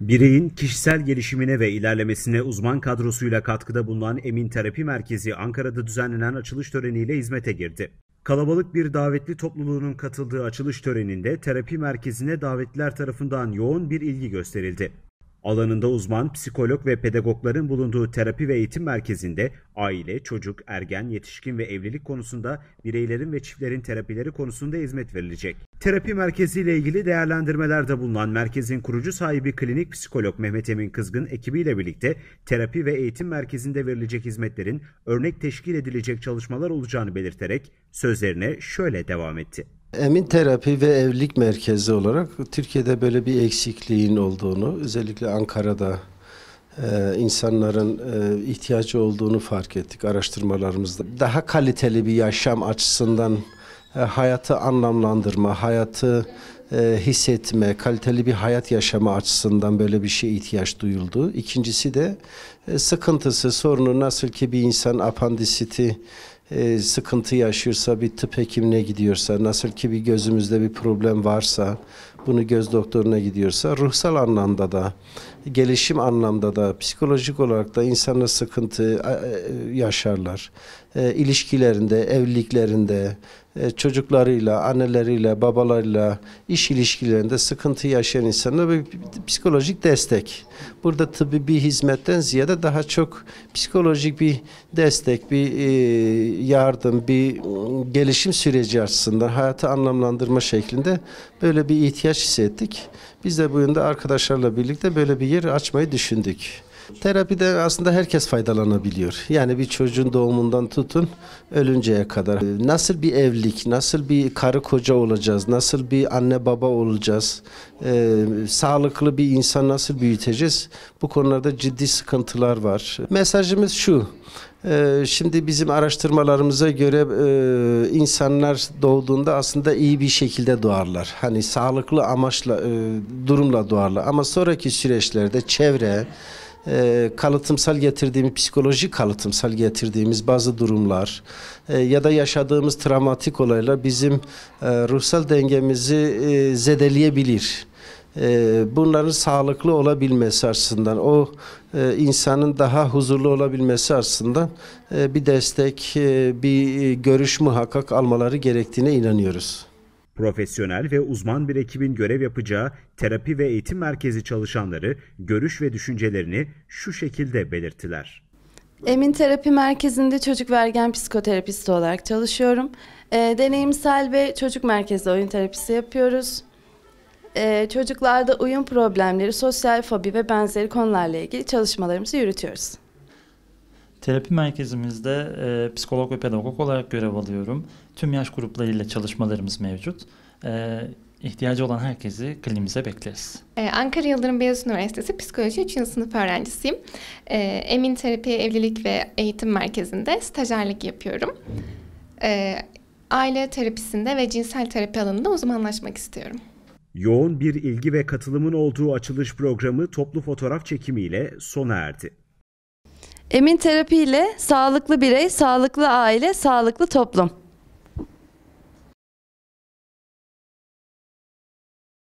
Bireyin kişisel gelişimine ve ilerlemesine uzman kadrosuyla katkıda bulunan Emin Terapi Merkezi Ankara'da düzenlenen açılış töreniyle hizmete girdi. Kalabalık bir davetli topluluğunun katıldığı açılış töreninde terapi merkezine davetliler tarafından yoğun bir ilgi gösterildi. Alanında uzman psikolog ve pedagogların bulunduğu terapi ve eğitim merkezinde aile, çocuk, ergen, yetişkin ve evlilik konusunda bireylerin ve çiftlerin terapileri konusunda hizmet verilecek. Terapi merkeziyle ilgili değerlendirmelerde bulunan merkezin kurucu sahibi klinik psikolog Mehmet Emin Kızgın ekibiyle birlikte terapi ve eğitim merkezinde verilecek hizmetlerin örnek teşkil edilecek çalışmalar olacağını belirterek sözlerine şöyle devam etti. Emin Terapi ve Evlilik Merkezi olarak Türkiye'de böyle bir eksikliğin olduğunu, özellikle Ankara'da ee, insanların e, ihtiyacı olduğunu fark ettik araştırmalarımızda. Daha kaliteli bir yaşam açısından e, hayatı anlamlandırma, hayatı e, hissetme, kaliteli bir hayat yaşama açısından böyle bir şey ihtiyaç duyuldu. İkincisi de e, sıkıntısı, sorunu nasıl ki bir insan apandisiti e, sıkıntı yaşıyorsa, bir tıp hekimine gidiyorsa, nasıl ki bir gözümüzde bir problem varsa, bunu göz doktoruna gidiyorsa ruhsal anlamda da gelişim anlamda da psikolojik olarak da insanlar sıkıntı e, e, yaşarlar. E, ilişkilerinde, evliliklerinde, e, çocuklarıyla, anneleriyle, babalarıyla, iş ilişkilerinde sıkıntı yaşayan insanlara bir psikolojik destek. Burada tıbbi bir hizmetten ziyade daha çok psikolojik bir destek, bir e, yardım, bir gelişim süreci açısından hayatı anlamlandırma şeklinde böyle bir ihtiyaç ihtiyaç ettik. Biz de bu yönde arkadaşlarla birlikte böyle bir yer açmayı düşündük. Terapide aslında herkes faydalanabiliyor. Yani bir çocuğun doğumundan tutun ölünceye kadar. Nasıl bir evlilik, nasıl bir karı koca olacağız, nasıl bir anne baba olacağız, e, sağlıklı bir insan nasıl büyüteceğiz? Bu konularda ciddi sıkıntılar var. Mesajımız şu, e, Şimdi bizim araştırmalarımıza göre e, insanlar doğduğunda aslında iyi bir şekilde doğarlar. Hani sağlıklı amaçla e, durumla doğarlar. Ama sonraki süreçlerde çevre, e, kalıtımsal getirdiğimiz, psikoloji kalıtımsal getirdiğimiz bazı durumlar e, ya da yaşadığımız travmatik olaylar bizim e, ruhsal dengemizi e, zedeleyebilir e, bunların sağlıklı olabilmesi açısından o e, insanın daha huzurlu olabilmesi açısından e, bir destek bir görüş muhakkak almaları gerektiğine inanıyoruz. Profesyonel ve uzman bir ekibin görev yapacağı terapi ve eğitim merkezi çalışanları görüş ve düşüncelerini şu şekilde belirttiler. Emin Terapi Merkezi'nde çocuk vergen ergen psikoterapisti olarak çalışıyorum. E, deneyimsel ve çocuk merkezli oyun terapisi yapıyoruz. E, çocuklarda uyum problemleri, sosyal fobi ve benzeri konularla ilgili çalışmalarımızı yürütüyoruz. Terapi merkezimizde e, psikolog ve pedagog olarak görev alıyorum. Tüm yaş gruplarıyla çalışmalarımız mevcut. E, ihtiyacı olan herkesi klinimize bekleriz. Ee, Ankara Yıldırım Beyazıt Üniversitesi Psikoloji 3. sınıf öğrencisiyim. Ee, Emin Terapi Evlilik ve Eğitim Merkezi'nde stajyerlik yapıyorum. Ee, aile terapisinde ve cinsel terapi alanında uzmanlaşmak istiyorum. Yoğun bir ilgi ve katılımın olduğu açılış programı toplu fotoğraf çekimiyle sona erdi. Emin terapi ile sağlıklı birey, sağlıklı aile, sağlıklı toplum.